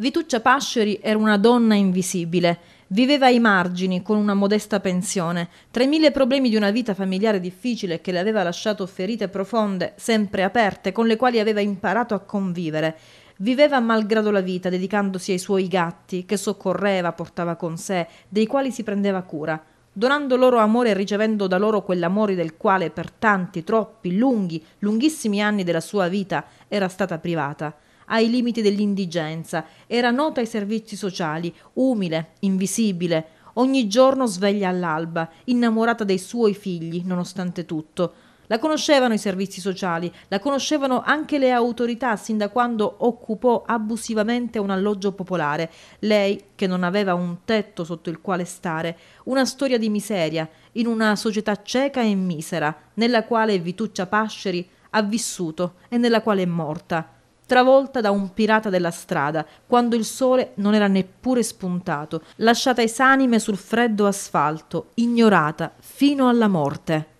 Vituccia Pasceri era una donna invisibile. Viveva ai margini, con una modesta pensione. Tra i mille problemi di una vita familiare difficile che le aveva lasciato ferite profonde, sempre aperte, con le quali aveva imparato a convivere. Viveva malgrado la vita, dedicandosi ai suoi gatti, che soccorreva, portava con sé, dei quali si prendeva cura donando loro amore e ricevendo da loro quell'amore del quale per tanti, troppi, lunghi, lunghissimi anni della sua vita era stata privata ai limiti dell'indigenza, era nota ai servizi sociali, umile, invisibile, ogni giorno sveglia all'alba, innamorata dei suoi figli, nonostante tutto. La conoscevano i servizi sociali, la conoscevano anche le autorità sin da quando occupò abusivamente un alloggio popolare, lei che non aveva un tetto sotto il quale stare, una storia di miseria, in una società cieca e misera, nella quale Vituccia Pasceri ha vissuto e nella quale è morta travolta da un pirata della strada, quando il sole non era neppure spuntato, lasciata esanime sul freddo asfalto, ignorata fino alla morte.